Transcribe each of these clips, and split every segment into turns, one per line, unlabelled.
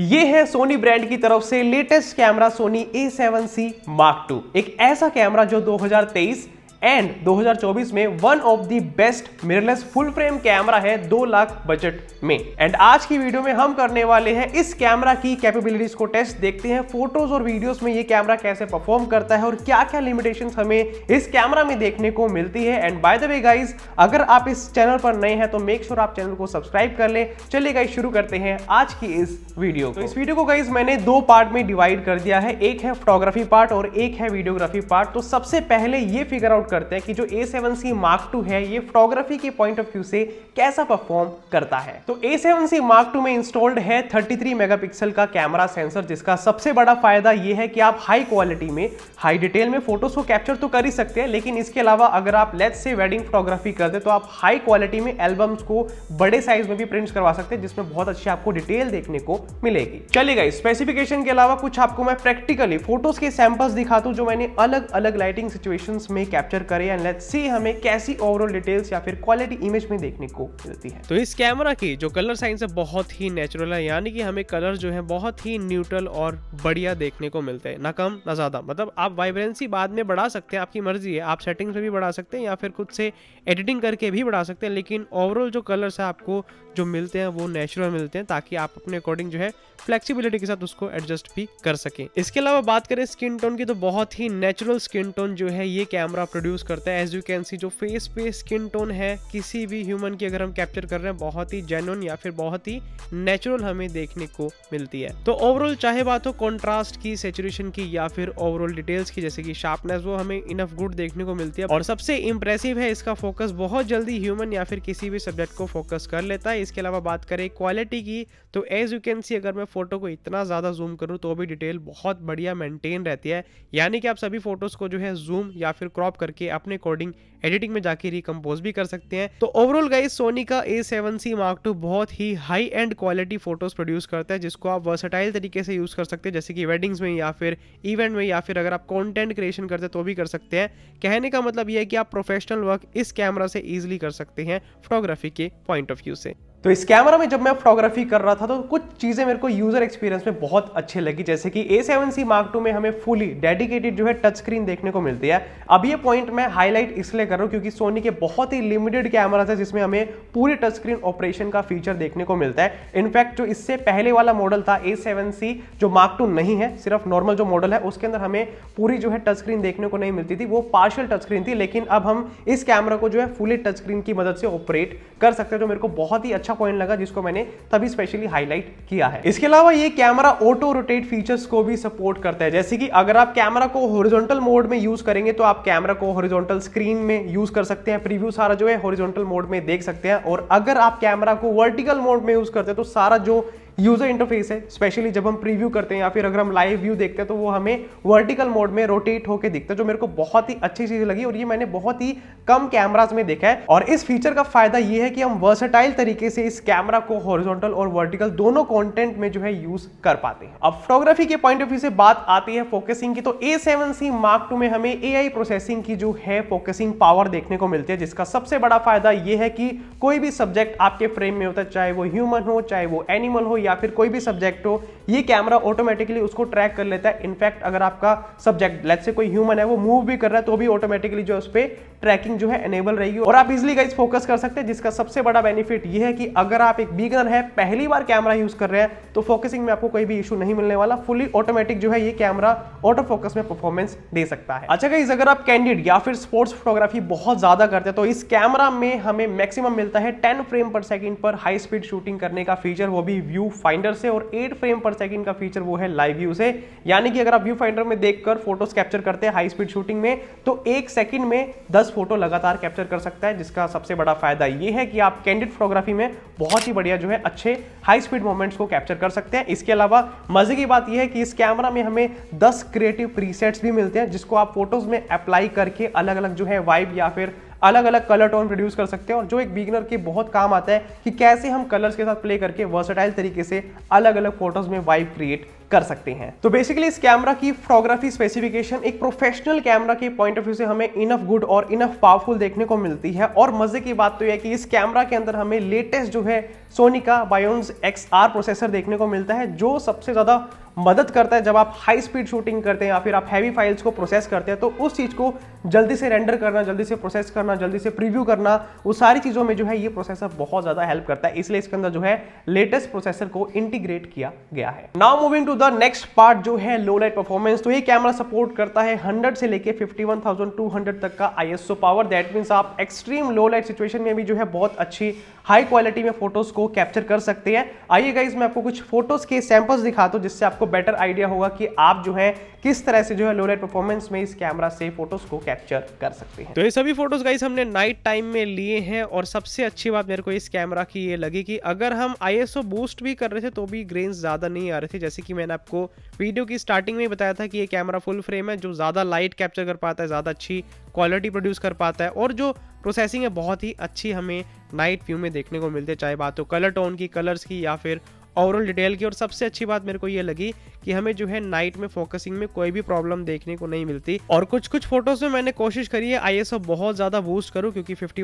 ये है Sony brand की तरफ से latest camera Sony A seven C mark two एक ऐसा कैमरा जो 2023 एंड 2024 में one of the best mirrorless full frame camera है दो लाख बजट में एंड आज की वीडियो में हम करने वाले हैं इस कैमरा की कैपेबिलिटीज को टेस्ट देखते हैं फोटोज और वीडियोस में ये कैमरा कैसे परफॉर्म करता है और क्या क्या लिमिटेशन हमें इस कैमरा में देखने को मिलती है and by the way guys अगर आप इस चैनल पर नए हैं तो मेक श्योर sure आप चैनल को सब्सक्राइब कर ले चलिए गाइज शुरू करते हैं आज की इस वीडियो को। तो इस वीडियो को गाइज मैंने दो पार्ट में डिवाइड कर दिया है एक है फोटोग्राफी पार्ट और एक है वीडियोग्राफी पार्ट तो सबसे पहले ये फिगर आउट करते हैं कि जो A7C Mark II है ये फोटोग्राफी के पॉइंट ऑफ व्यू से कैसा परफॉर्म करता है तो A7C Mark II में इंस्टॉल्ड है 33 मेगापिक्सल का कैमरा सेंसर जिसका सबसे बड़ा फायदा ये है कि आप हाई क्वालिटी में हाई डिटेल में फोटोज को कैप्चर तो कर ही सकते हैं लेकिन इसके अलावा अगर आप लेट से वेडिंग फोटोग्राफी करते तो आप हाई क्वालिटी में एल्बम्स को बड़े साइज में भी प्रिंट करवा सकते हैं जिसमें बहुत अच्छी आपको डिटेल देखने को मिलेगी चलिए स्पेसिफिकेशन के अलावा कुछ आपको मैं प्रैक्टिकली फोटोज के सैंपल्स दिखाता हूँ जो मैंने अलग अलग लाइटिंग सिचुएशंस में कैप्चर कैप्चर करे एंड लेट्स सी हमें कैसी ओवरऑल डिटेल्स या फिर क्वालिटी इमेज में देखने को मिलती है तो इस कैमरा की जो कलर साइंस है बहुत ही नेचुरल है यानी कि हमें कलर जो है बहुत ही न्यूट्रल और बढ़िया देखने को मिलते हैं ना कम ना ज़्यादा मतलब आप वाइब्रेंसी बाद में बढ़ा सकते हैं आपकी मर्जी है आप सेटिंग्स में भी बढ़ा सकते हैं या फिर खुद से एडिटिंग करके भी बढ़ा सकते हैं लेकिन ओवरऑल जो कलर्स है आपको जो मिलते हैं वो नेचुरल मिलते हैं ताकि आप अपने अकॉर्डिंग जो है फ्लेक्सिबिलिटी के साथ उसको एडजस्ट भी कर सकें इसके अलावा बात करें स्किन टोन की तो बहुत ही नेचुरल स्किन टोन जो है ये कैमरा प्रोड्यूस प्रोड्यूस करता है एज यू कैन सी जो फेस पे स्किन टोन है किसी भी ह्यूमन की अगर हम कैप्चर कर रहे हैं बहुत ही जेनुअन या फिर बहुत ही नेचुरल हमें देखने को मिलती है तो ओवरऑल चाहे बात हो कॉन्ट्रास्ट की सेचुरेशन की या फिर ओवरऑल डिटेल्स की जैसे कि शार्पनेस वो हमें इनफ गुड देखने को मिलती है और सबसे इंप्रेसिव है इसका फोकस बहुत जल्दी ह्यूमन या फिर किसी भी सब्जेक्ट को फोकस कर लेता है इसके अलावा बात करें क्वालिटी की तो एज यू कैन सी अगर मैं फोटो को इतना ज़्यादा जूम करूँ तो भी डिटेल बहुत बढ़िया मेंटेन रहती है यानी कि आप सभी फोटोज़ को जो है जूम या फिर क्रॉप करके करके अपने अकॉर्डिंग एडिटिंग में जाके रिकम्पोज भी कर सकते हैं तो ओवरऑल गाइज सोनी का A seven C mark two बहुत ही high end quality photos produce करता है जिसको आप वर्सटाइल तरीके से यूज कर सकते हैं जैसे कि वेडिंग्स में या फिर इवेंट में या फिर अगर आप कॉन्टेंट क्रिएशन करते हैं तो भी कर सकते हैं कहने का मतलब यह है कि आप प्रोफेशनल वर्क इस कैमरा से ईजिली कर सकते हैं फोटोग्राफी के पॉइंट ऑफ व्यू से तो इस कैमरा में जब मैं फोटोग्राफी कर रहा था तो कुछ चीज़ें मेरे को यूज़र एक्सपीरियंस में बहुत अच्छी लगी जैसे कि A seven C mark two में हमें फुली डेडिकेटेड जो है टच स्क्रीन देखने को मिलती है अब ये पॉइंट मैं हाईलाइट इसलिए कर रहा हूँ क्योंकि सोनी के बहुत ही लिमिटेड कैमराज है जिसमें हमें पूरी टच स्क्रीन ऑपरेशन का फीचर देखने को मिलता है इनफैक्ट जो इससे पहले वाला मॉडल था ए सेवन सी जो मार्क टू नहीं है सिर्फ नॉर्मल जो मॉडल है उसके अंदर हमें पूरी जो है टच स्क्रीन देखने को नहीं मिलती थी वो पार्शल टच स्क्रीन थी लेकिन अब हम इस कैमरा को जो है फुली टच स्क्रीन की मदद से ऑपरेट कर सकते हैं जो मेरे को बहुत ही अच्छा अच्छा पॉइंट लगा जिसको मैंने तभी स्पेशली हाईलाइट किया है इसके अलावा ये कैमरा ऑटो रोटेट फीचर्स को भी सपोर्ट करता है जैसे कि अगर आप कैमरा को हॉरिजॉन्टल मोड में यूज करेंगे तो आप कैमरा को हॉरिजॉन्टल स्क्रीन में यूज कर सकते हैं प्रीव्यू सारा जो है हॉरिजॉन्टल मोड में देख सकते हैं और अगर आप कैमरा को वर्टिकल मोड में यूज करते हैं तो सारा जो यूज़र इंटरफेस है स्पेशली जब हम प्रीव्यू करते हैं या फिर अगर हम लाइव व्यू देखते हैं तो वो हमें वर्टिकल मोड में रोटेट होकर दिखता है जो मेरे को बहुत ही अच्छी चीज़ लगी और ये मैंने बहुत ही कम कैमराज में देखा है और इस फीचर का फायदा ये है कि हम वर्सटाइल तरीके से इस कैमरा को हॉरिजॉन्टल और वर्टिकल दोनों कॉन्टेंट में जो है यूज़ कर पाते हैं अब फोटोग्राफी के पॉइंट ऑफ व्यू से बात आती है फोकसिंग की तो A seven C mark two में हमें ए आई प्रोसेसिंग की जो है फोकसिंग पावर देखने को मिलती है जिसका सबसे बड़ा फायदा यह है कि कोई भी सब्जेक्ट आपके फ्रेम में होता है चाहे वो ह्यूमन हो चाहे वो एनिमल हो या फिर कोई भी सब्जेक्ट हो ये कैमरा ऑटोमेटिकली उसको ट्रैक कर लेता है इनफैक्ट अगर आपका सब्जेक्ट लेट से कोई ह्यूमन है वो मूव भी कर रहा है तो भी ऑटोमेटिकली जो है उस पर ट्रैकिंग जो है एनेबल रहेगी और आप इजिली गाइज फोकस कर सकते हैं जिसका सबसे बड़ा बेनिफिट ये है कि अगर आप एक बिगनर है पहली बार कैमरा यूज कर रहे हैं तो फोकसिंग में आपको कोई भी इशू नहीं मिलने वाला फुली ऑटोमेटिक जो है ये कैमरा ऑटो फोकस में परफॉर्मेंस दे सकता है अच्छा गाइज अगर आप कैंडिड या फिर स्पोर्ट्स फोटोग्राफी बहुत ज्यादा करते हैं तो इस कैमरा में हमें मैक्सिमम मिलता है टेन फ्रेम पर सेकेंड पर हाई स्पीड शूटिंग करने का फीचर वो भी व्यू फाइंडर से और 8 फ्रेम पर सेकंड का फीचर वो है लाइव व्यू से यानी कि अगर आप व्यू फाइंडर में देखकर फोटोज कैप्चर करते हैं हाई स्पीड शूटिंग में तो एक सेकंड में 10 फोटो लगातार कैप्चर कर सकता है जिसका सबसे बड़ा फायदा ये है कि आप कैंडिड फोटोग्राफी में बहुत ही बढ़िया जो है अच्छे हाई स्पीड मोमेंट्स को कैप्चर कर सकते हैं इसके अलावा मजे की बात यह है कि इस कैमरा में हमें दस क्रिएटिव प्रीसेट्स भी मिलते हैं जिसको आप फोटोज में अप्लाई करके अलग अलग जो है वाइब या फिर अलग अलग कलर टोन प्रोड्यूस कर सकते हैं और जो एक बिगनर के बहुत काम आता है कि कैसे हम कलर्स के साथ प्ले करके वर्सटाइल तरीके से अलग अलग फोटोज में वाइब क्रिएट कर सकते हैं तो बेसिकली इस कैमरा की फोटोग्राफी स्पेसिफिकेशन एक प्रोफेशनल कैमरा के पॉइंट ऑफ व्यू से हमें इनफ गुड और इनफ पावरफुल देखने को मिलती है और मजे की बात तो यह कि इस कैमरा के अंदर हमें लेटेस्ट जो है सोनी का बायोन्स एक्स प्रोसेसर देखने को मिलता है जो सबसे ज़्यादा मदद करता है जब आप हाई स्पीड शूटिंग करते हैं या फिर आप हैवी फाइल्स को प्रोसेस करते हैं तो उस चीज़ को जल्दी से रेंडर करना जल्दी से प्रोसेस करना जल्दी से प्रीव्यू करना वो सारी चीज़ों में जो है ये प्रोसेसर बहुत ज़्यादा हेल्प करता है इसलिए इसके अंदर जो है लेटेस्ट प्रोसेसर को इंटीग्रेट किया गया है now moving to the the next part जो है लो लाइट परफॉर्मेंस तो ये कैमरा सपोर्ट करता है 100 से लेके 51,200 तक का आईएसओ पावर दैट मीन्स आप एक्सट्रीम लो लाइट सिचुएशन में भी जो है बहुत अच्छी हाई क्वालिटी में फोटोज़ को कैप्चर कर सकते हैं आइए गाइज मैं आपको कुछ फोटोज़ के सैंपल्स दिखाता हूँ जिससे आपको बेटर आइडिया होगा कि आप जो है किस तरह से जो है लोलाइट परफॉर्मेंस में इस कैमरा से फोटोज़ को कैप्चर कर सकते हैं तो ये सभी फोटोज़ गाइज हमने नाइट टाइम में लिए हैं और सबसे अच्छी बात मेरे को इस कैमरा की ये लगी कि अगर हम आई बूस्ट भी कर रहे थे तो भी ग्रेन ज़्यादा नहीं आ रहे थे जैसे कि मैंने आपको वीडियो की स्टार्टिंग में बताया था कि ये कैमरा फुल फ्रेम है जो ज़्यादा लाइट कैप्चर कर पाता है ज़्यादा अच्छी क्वालिटी प्रोड्यूस कर पाता है और जो प्रोसेसिंग है बहुत ही अच्छी हमें नाइट व्यू में देखने को मिलती है चाहे बात हो कलर टोन की कलर्स की या फिर ओवरऑल डिटेल की और सबसे अच्छी बात मेरे को ये लगी कि हमें जो है नाइट में फोकसिंग में कोई भी प्रॉब्लम देखने को नहीं मिलती और कुछ कुछ फोटोज में मैंने कोशिश करी है आई बहुत ज्यादा बूस्ट करूँ क्योंकि फिफ्टी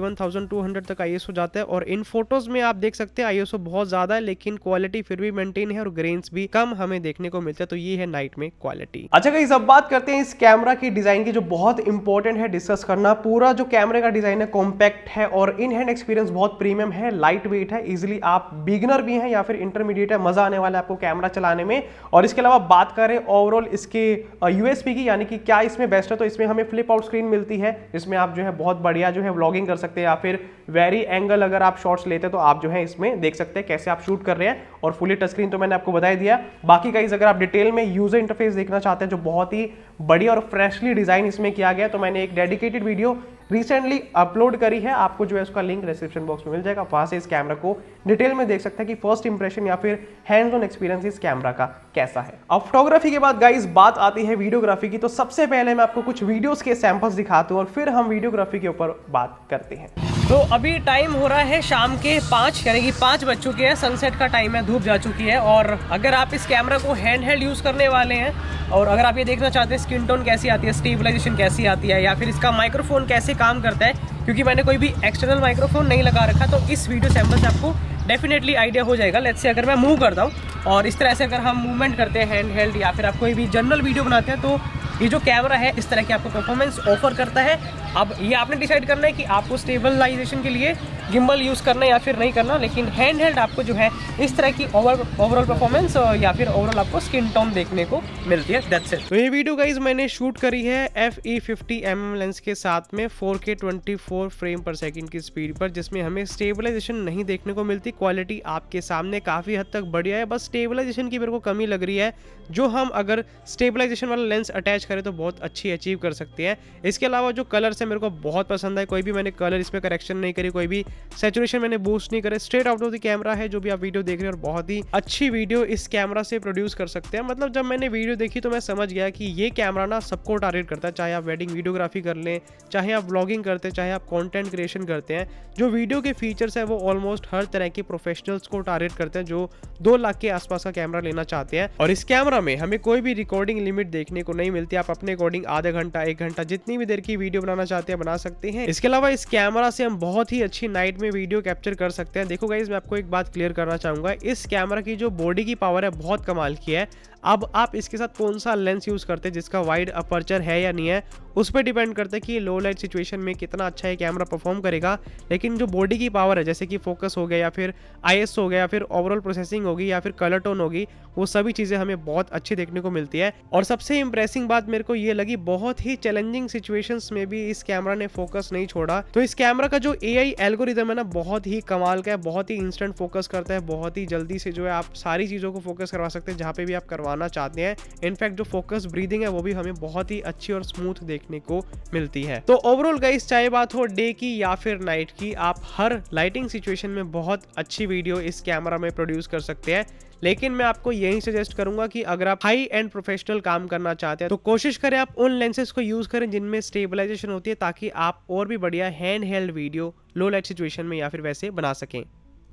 तक आई जाता है और इन फोटोज में आप देख सकते हैं आई बहुत ज्यादा है लेकिन क्वालिटी फिर भी मेंटेन है और ग्रेन्स भी कम हमें देखने को मिलता है तो ये है नाइट में क्वालिटी अच्छा कहीं सब बात करते हैं इस कैमरा की डिजाइन की जो बहुत इंपॉर्टेंट है डिस्कस करना पूरा जो कैमरे का डिजाइन है कॉम्पैक्ट है और इन हैंड एक्सपीरियंस बहुत प्रीमियम है लाइट वेट है इजिली आप बिगनर भी हैं या फिर इंटरमीडिएट है मजा आने वाला है आपको कैमरा चलाने में और इसके अलावा अलावा बात करें ओवरऑल इसके यूएसपी की यानी कि क्या इसमें बेस्ट है तो इसमें हमें फ्लिप आउट स्क्रीन मिलती है जिसमें आप जो है बहुत बढ़िया जो है व्लॉगिंग कर सकते हैं या फिर वेरी एंगल अगर आप शॉट्स लेते हैं तो आप जो है इसमें देख सकते हैं कैसे आप शूट कर रहे हैं और फुली टच स्क्रीन तो मैंने आपको बता दिया बाकी गाइज अगर आप डिटेल में यूजर इंटरफेस देखना चाहते हैं जो बहुत ही बढ़िया और फ्रेशली डिजाइन इसमें किया गया तो मैंने एक डेडिकेटेड वीडियो रिसेंटली अपलोड करी है आपको जो है उसका लिंक डिस्क्रिप्शन बॉक्स में मिल जाएगा वहाँ से इस कैमरा को डिटेल में देख सकते हैं कि फर्स्ट इंप्रेशन या फिर हैंड्स ऑन एक्सपीरियंस इस कैमरा का कैसा है अब फोटोग्राफी के बाद गाइज बात आती है वीडियोग्राफी की तो सबसे पहले मैं आपको कुछ वीडियोज़ के सैम्पल्स दिखाता हूँ और फिर हम वीडियोग्राफी के ऊपर बात करते हैं तो अभी टाइम हो रहा है शाम के पाँच यानी कि पाँच बज चुके हैं सनसेट का टाइम है धूप जा चुकी है और अगर आप इस कैमरा को हैंड हेल्ड यूज़ करने वाले हैं और अगर आप ये देखना चाहते हैं स्किन टोन कैसी आती है स्टेबलाइजेशन कैसी आती है या फिर इसका माइक्रोफोन कैसे काम करता है क्योंकि मैंने कोई भी एक्सटर्नल माइक्रोफोन नहीं लगा रखा तो इस वीडियो सैम्पल से आपको डेफिनेटली आइडिया हो जाएगा लेट्स से अगर मैं मूव करता हूँ और इस तरह से अगर हम मूवमेंट करते हैं हैंड हेल्ड या फिर आप कोई भी जनरल वीडियो बनाते हैं तो ये जो कैमरा है इस तरह की आपको परफॉर्मेंस ऑफर करता है अब ये आपने डिसाइड करना है कि आपको स्टेबलाइजेशन के लिए गिम्बल यूज़ करना या फिर नहीं करना लेकिन हैंड हेल्ड आपको जो है इस तरह की ओवरऑल परफॉर्मेंस या फिर ओवरऑल आपको स्किन टोन देखने को मिलती है दैट्स इट तो ये वीडियो गाइज मैंने शूट करी है F E fifty M lens के साथ में four K twenty four frame per second की स्पीड पर जिसमें हमें स्टेबलाइजेशन नहीं देखने को मिलती क्वालिटी आपके सामने काफ़ी हद तक बढ़िया है बस स्टेबलाइजेशन की मेरे को कमी लग रही है जो हम अगर स्टेबलाइजेशन वाला लेंस अटैच करें तो बहुत अच्छी अचीव कर सकते हैं इसके अलावा जो कलर्स है मेरे को बहुत पसंद है कोई भी मैंने कलर इसमें करेक्शन नहीं करी कोई भी सेचुरेशन मैंने बूस्ट नहीं करे straight out of the camera है जो भी आप वीडियो देख रहे हैं और बहुत ही अच्छी वीडियो इस कैमरा से प्रोड्यूस कर सकते हैं मतलब जब मैंने वीडियो देखी तो मैं समझ गया कि ये कैमरा ना सबको टारगेट करता है चाहे आप वेडिंग वीडियोग्राफी कर लें चाहे आप ब्लॉगिंग करते हैं चाहे आप कॉन्टेंट क्रिएशन करते हैं जो वीडियो के फीचर्स है वो ऑलमोस्ट हर तरह के प्रोफेशनल्स को टारगेट करते हैं जो दो लाख के आसपास का कैमरा लेना चाहते हैं और इस कैमरा में हमें कोई भी रिकॉर्डिंग लिमिट देखने को नहीं मिलती आप अपने अकॉर्डिंग आधे घंटा एक घंटा जितनी भी देर की वीडियो बनाना चाहते हैं बना सकते हैं इसके अलावा इस कैमरा से हम बहुत ही अच्छी नाइट लाइट में वीडियो कैप्चर कर सकते हैं देखो गाइज मैं आपको एक बात क्लियर करना चाहूँगा इस कैमरा की जो बॉडी की पावर है बहुत कमाल की है अब आप इसके साथ कौन सा लेंस यूज़ करते हैं जिसका वाइड अपर्चर है या नहीं है उस पर डिपेंड करता है कि लो लाइट सिचुएशन में कितना अच्छा ये कैमरा परफॉर्म करेगा लेकिन जो बॉडी की पावर है जैसे कि फोकस हो गया या फिर आई हो गया या फिर ओवरऑल प्रोसेसिंग होगी या फिर कलर टोन होगी वो सभी चीज़ें हमें बहुत अच्छी देखने को मिलती है और सबसे इंप्रेसिंग बात मेरे को ये लगी बहुत ही चैलेंजिंग सिचुएशंस में भी इस कैमरा ने फोकस नहीं छोड़ा तो इस कैमरा का जो ए आई एल्गोरिदम है ना बहुत ही कमाल का है बहुत ही इंस्टेंट फोकस करता है बहुत ही जल्दी से जो है आप सारी चीज़ों को फोकस करवा सकते हैं जहाँ पे भी आप करवाना चाहते हैं इनफैक्ट जो फोकस ब्रीदिंग है वो भी हमें बहुत ही अच्छी और स्मूथ देख देखने को मिलती है तो ओवरऑल गाइस चाहे बात हो डे की या फिर नाइट की आप हर लाइटिंग सिचुएशन में बहुत अच्छी वीडियो इस कैमरा में प्रोड्यूस कर सकते हैं लेकिन मैं आपको यही सजेस्ट करूंगा कि अगर आप हाई एंड प्रोफेशनल काम करना चाहते हैं तो कोशिश करें आप उन लेंसेज को यूज करें जिनमें स्टेबलाइजेशन होती है ताकि आप और भी बढ़िया hand held video low light situation में या फिर वैसे बना सकें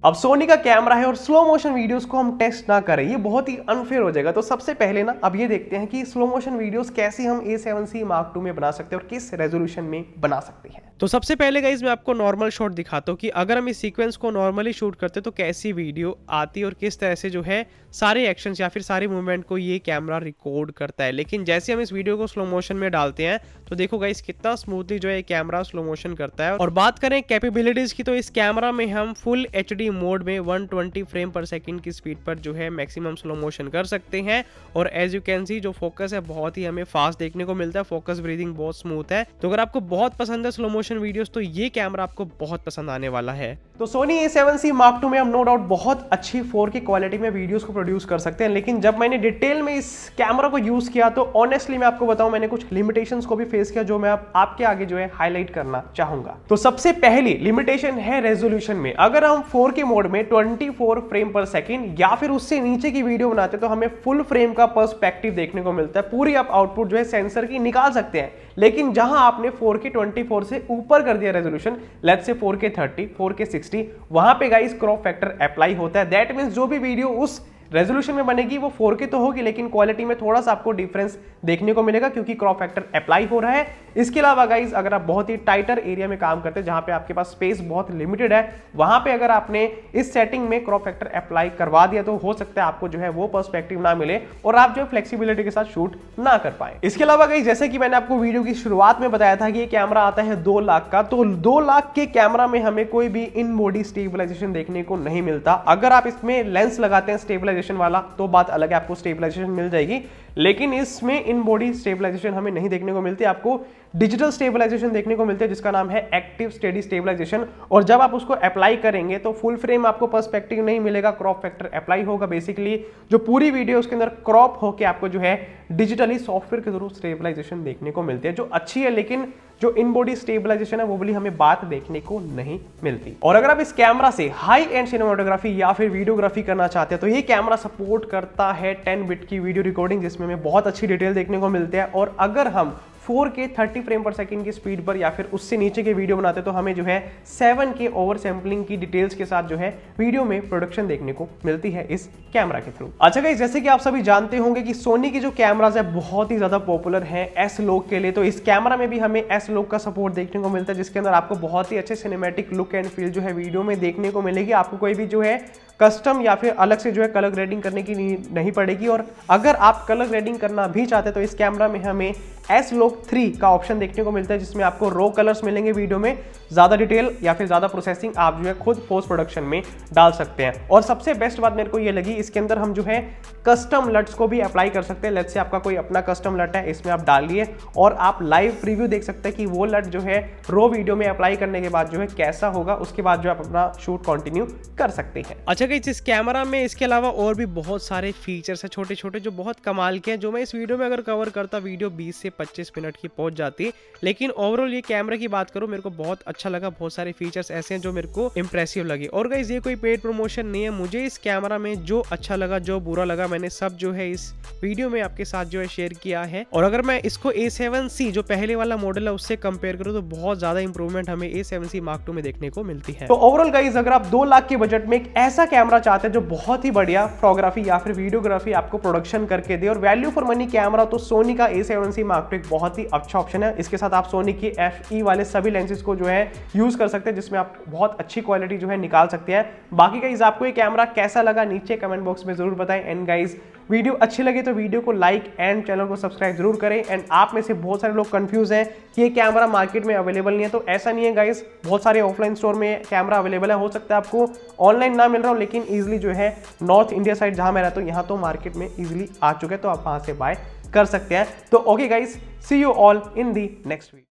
अब सोनी का कैमरा है और स्लो मोशन वीडियोस को हम टेस्ट ना करें ये बहुत ही अनफेयर हो जाएगा तो सबसे पहले ना अब ये देखते हैं कि स्लो मोशन वीडियोस कैसे हम A seven C mark two में बना सकते हैं और किस रेजोल्यूशन में बना सकते हैं तो सबसे पहले गाइज मैं आपको नॉर्मल शॉट दिखाता हूँ कि अगर हम इस सीक्वेंस को नॉर्मली शूट करते तो कैसी वीडियो आती और किस तरह से जो है सारे एक्शन या फिर सारे मूवमेंट को ये कैमरा रिकॉर्ड करता है लेकिन जैसे हम इस वीडियो को स्लो मोशन में डालते हैं तो देखो गाइस कितना स्मूथली जो है कैमरा स्लो मोशन करता है और बात करें कैपेबिलिटीज की तो इस कैमरा में हम फुल एच मोड में वन फ्रेम पर सेकेंड की स्पीड पर जो है मैक्सिमम स्लो मोशन कर सकते हैं और एज यू कैन सी जो फोकस है बहुत ही हमें फास्ट देखने को मिलता है फोकस ब्रीदिंग बहुत स्मूथ है तो अगर आपको बहुत पसंद है स्लो मोशन वीडियो तो ये कैमरा आपको बहुत पसंद आने वाला है तो Sony A seven C mark two में हम नो डाउट बहुत अच्छी फोर की क्वालिटी में वीडियोस को प्रोड्यूस कर सकते हैं लेकिन जब मैंने डिटेल में इस कैमरा को यूज़ किया तो ऑनेस्टली मैं आपको बताऊं मैंने कुछ लिमिटेशंस को भी फेस किया जो मैं आप, आपके आगे जो है हाईलाइट करना चाहूंगा तो सबसे पहली लिमिटेशन है रेजोल्यूशन में अगर हम फोर मोड में ट्वेंटी फ्रेम पर सेकेंड या फिर उससे नीचे की वीडियो बनाते तो हमें फुल फ्रेम का परस्पेक्टिव देखने को मिलता है पूरी आप आउटपुट जो है सेंसर की निकाल सकते हैं लेकिन जहां आपने 4K 24 से ऊपर कर दिया रेजोल्यूशन लेट से 4K 30, 4K 60, वहां पे गाइस क्रॉप फैक्टर अप्लाई होता है दैट मीन्स जो भी वीडियो उस रेजोल्यूशन में बनेगी वो फोर तो होगी लेकिन क्वालिटी में थोड़ा सा आपको डिफरेंस देखने को मिलेगा क्योंकि क्रॉप फैक्टर अप्लाई हो रहा है इसके अलावा गाइज अगर आप बहुत ही टाइटर एरिया में काम करते हैं जहां पे आपके पास स्पेस बहुत लिमिटेड है वहां पे अगर आपने इस सेटिंग में क्रॉप फैक्टर अप्लाई करवा दिया तो हो सकता है आपको जो है वो पर्सपेक्टिव ना मिले और आप जो है फ्लेक्सीबिलिटी के साथ शूट ना कर पाए इसके अलावा गाइज जैसे कि मैंने आपको वीडियो की शुरुआत में बताया था कि ये कैमरा आता है दो लाख का तो दो लाख के कैमरा में हमें कोई भी इन बॉडी स्टेबिलाईजेशन देखने को नहीं मिलता अगर आप इसमें लेंस लगाते हैं स्टेबिलाईजेशन वाला तो बात अलग है आपको स्टेबिलाईजेशन मिल जाएगी लेकिन इसमें इन बॉडी स्टेबिलाईजेशन हमें नहीं देखने को मिलती आपको डिजिटल स्टेबलाइजेशन देखने को मिलते हैं जिसका नाम है एक्टिव स्टेडी स्टेबलाइजेशन और जब आप उसको अप्लाई करेंगे तो फुल फ्रेम आपको पर्सपेक्टिव नहीं मिलेगा क्रॉप फैक्टर अप्लाई होगा बेसिकली जो पूरी वीडियो उसके अंदर क्रॉप होकर आपको जो है डिजिटली सॉफ्टवेयर के थ्रू स्टेबलाइजेशन देखने को मिलती है जो अच्छी है लेकिन जो इन बॉडी स्टेबलाइजेशन है वो भी हमें बात देखने को नहीं मिलती और अगर आप इस कैमरा से हाई एंड सिनेमाटोग्राफी या फिर वीडियोग्राफी करना चाहते हैं तो ये कैमरा सपोर्ट करता है 10 बिट की वीडियो रिकॉर्डिंग जिसमें हमें बहुत अच्छी डिटेल देखने को मिलती है और अगर हम four K thirty frame per second की स्पीड पर या फिर उससे नीचे के वीडियो बनाते तो हमें जो है सेवन के ओवर सैम्पलिंग की डिटेल्स के साथ जो है वीडियो में प्रोडक्शन देखने को मिलती है इस कैमरा के थ्रू अच्छा गाइज जैसे कि आप सभी जानते होंगे कि सोनी के जो कैमराज है बहुत ही ज्यादा पॉपुलर है एस लोग के लिए तो इस कैमरा में भी हमें एस लोग का सपोर्ट देखने को मिलता है जिसके अंदर आपको बहुत ही अच्छे सिनेमेटिक लुक एंड फील जो है वीडियो में देखने को मिलेगी आपको कोई भी जो है कस्टम या फिर अलग से जो है कलर ग्रेडिंग करने की नहीं पड़ेगी और अगर आप कलर ग्रेडिंग करना भी चाहते तो इस कैमरा में हमें एस लोक थ्री का ऑप्शन देखने को मिलता है जिसमें आपको रो कलर्स मिलेंगे वीडियो में ज़्यादा डिटेल या फिर ज़्यादा प्रोसेसिंग आप जो है खुद पोस्ट प्रोडक्शन में डाल सकते हैं और सबसे बेस्ट बात मेरे को ये लगी इसके अंदर हम जो है कस्टम लट्स को भी अप्लाई कर सकते हैं लट्स से आपका कोई अपना कस्टम लट है इसमें आप डालिए और आप लाइव प्रिव्यू देख सकते हैं कि वो लट जो है रो वीडियो में अप्लाई करने के बाद जो है कैसा होगा उसके बाद जो आप अपना शूट कंटिन्यू कर सकते हैं अच्छा सो इस कैमरा में इसके अलावा और भी बहुत सारे फीचर्स हैं छोटे छोटे जो बहुत कमाल के हैं जो मैं इस वीडियो में अगर कवर करता वीडियो 20 से 25 मिनट की पहुंच जाती लेकिन ओवरऑल ये कैमरा की बात करो मेरे को बहुत अच्छा लगा बहुत सारे फीचर्स ऐसे हैं जो मेरे को इंप्रेसिव लगे और गाइज ये कोई पेड प्रमोशन नहीं है मुझे इस कैमरा में जो अच्छा लगा जो बुरा लगा मैंने सब जो है इस वीडियो में आपके साथ जो है शेयर किया है और अगर मैं इसको ए जो पहले वाला मॉडल है उससे कंपेयर करूँ तो बहुत ज्यादा इंप्रूवमेंट हमें ए सेवन मार्क टू में देखने को मिलती है तो ओवरऑल गाइज अगर आप दो लाख के बजट में एक ऐसा कैमरा चाहते हैं जो बहुत ही बढ़िया फोटोग्राफी या फिर वीडियोग्राफी आपको प्रोडक्शन करके दे और वैल्यू फॉर मनी कैमरा तो सोनी का ए सेवन सी मार्क बहुत ही अच्छा ऑप्शन है इसके साथ आप सोनी की एफ ई e वाले सभी लेंसेज को जो है यूज़ कर सकते हैं जिसमें आप बहुत अच्छी क्वालिटी जो है निकाल सकते हैं बाकी गाइज आपको ये कैमरा कैसा लगा नीचे कमेंट बॉक्स में ज़रूर बताएं एंड गाइज़ वीडियो अच्छी लगे तो वीडियो को लाइक एंड चैनल को सब्सक्राइब जरूर करें एंड आप में से बहुत सारे लोग कन्फ्यूज हैं कि ये कैमरा मार्केट में अवेलेबल नहीं है तो ऐसा नहीं है गाइस बहुत सारे ऑफलाइन स्टोर में कैमरा अवेलेबल है हो सकता है आपको ऑनलाइन ना मिल रहा हो लेकिन ईजिली जो है नॉर्थ इंडिया साइड जहाँ मैं रहता हूँ यहाँ तो मार्केट में ईजिली आ चुके हैं तो आप वहाँ से बाय कर सकते हैं तो okay guys see you all in the next week